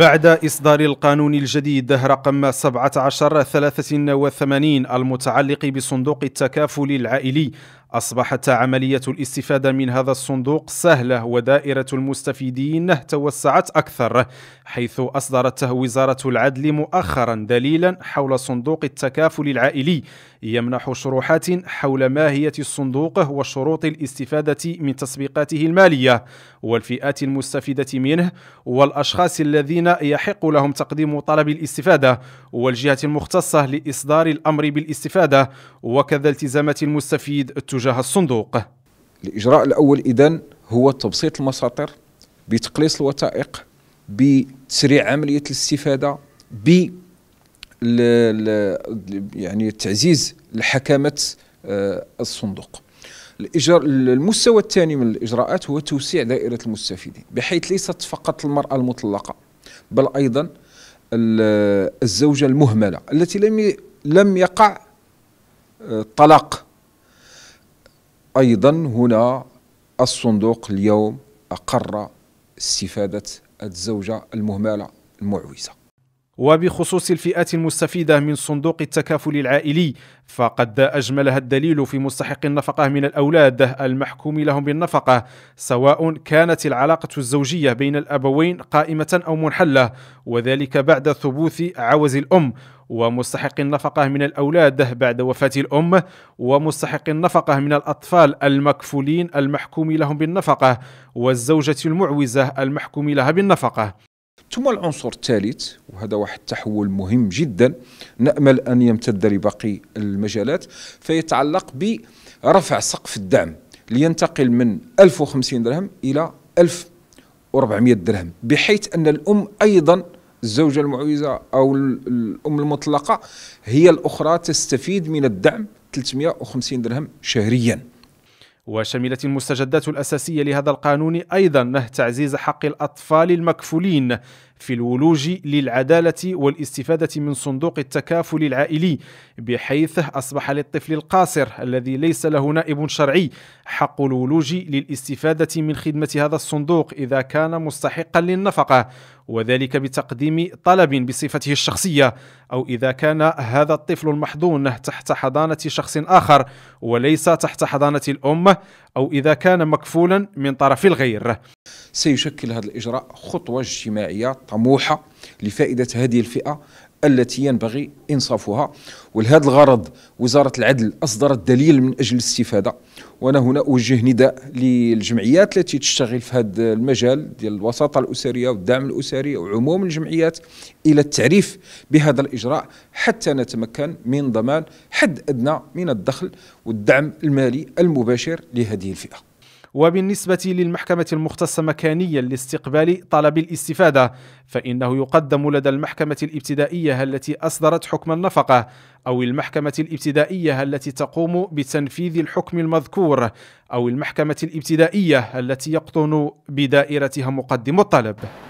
بعد إصدار القانون الجديد رقم 1783 المتعلق بصندوق التكافل العائلي أصبحت عملية الاستفادة من هذا الصندوق سهلة ودائرة المستفيدين توسعت أكثر حيث أصدرته وزارة العدل مؤخرا دليلا حول صندوق التكافل العائلي يمنح شروحات حول ماهية الصندوق وشروط الاستفادة من تسبيقاته المالية والفئات المستفيدة منه والأشخاص الذين يحق لهم تقديم طلب الاستفادة والجهة المختصة لإصدار الأمر بالاستفادة وكذا التزامات المستفيد تجاه الصندوق الإجراء الأول إذن هو تبسيط المساطر بتقليص الوثائق بتسريع عملية الاستفادة ب يعني تعزيز الحكامة آه، الصندوق الإجر... المستوى الثاني من الإجراءات هو توسيع دائرة المستفيدين بحيث ليست فقط المرأة المطلقة بل أيضا الزوجة المهملة التي لم لم يقع آه، طلاق أيضا هنا الصندوق اليوم أقر استفادة الزوجة المهملة المعوزة وبخصوص الفئات المستفيدة من صندوق التكافل العائلي فقد أجملها الدليل في مستحق النفقة من الأولاد المحكوم لهم بالنفقة سواء كانت العلاقة الزوجية بين الأبوين قائمة أو منحلة وذلك بعد ثبوت عوز الأم ومستحق النفقة من الأولاد بعد وفاة الأم ومستحق النفقة من الأطفال المكفولين المحكوم لهم بالنفقة والزوجة المعوزة المحكوم لها بالنفقة ثم العنصر الثالث وهذا واحد التحول مهم جدا نأمل أن يمتد لباقي المجالات فيتعلق برفع سقف الدعم لينتقل من 1050 درهم إلى 1400 درهم بحيث أن الأم أيضا الزوجة المعوزة أو الأم المطلقة هي الأخرى تستفيد من الدعم 350 درهم شهريا وشملت المستجدات الأساسية لهذا القانون أيضا تعزيز حق الأطفال المكفولين في الولوج للعدالة والاستفادة من صندوق التكافل العائلي بحيث أصبح للطفل القاصر الذي ليس له نائب شرعي حق الولوج للاستفادة من خدمة هذا الصندوق إذا كان مستحقا للنفقة وذلك بتقديم طلب بصفته الشخصية أو إذا كان هذا الطفل المحضون تحت حضانة شخص آخر وليس تحت حضانة الأم أو إذا كان مكفولا من طرف الغير سيشكل هذا الإجراء خطوة اجتماعية طموحة لفائدة هذه الفئة التي ينبغي إنصافها ولهذا الغرض وزارة العدل أصدرت دليل من أجل الاستفادة وأنا هنا أوجه نداء للجمعيات التي تشتغل في هذا المجال ديال الوساطة الأسرية والدعم الأسري وعموم الجمعيات إلى التعريف بهذا الإجراء حتى نتمكن من ضمان حد أدنى من الدخل والدعم المالي المباشر لهذه الفئة وبالنسبة للمحكمة المختصة مكانيا لاستقبال طلب الاستفادة فإنه يقدم لدى المحكمة الابتدائية التي أصدرت حكم النفقة أو المحكمة الابتدائية التي تقوم بتنفيذ الحكم المذكور أو المحكمة الابتدائية التي يقطن بدائرتها مقدم الطلب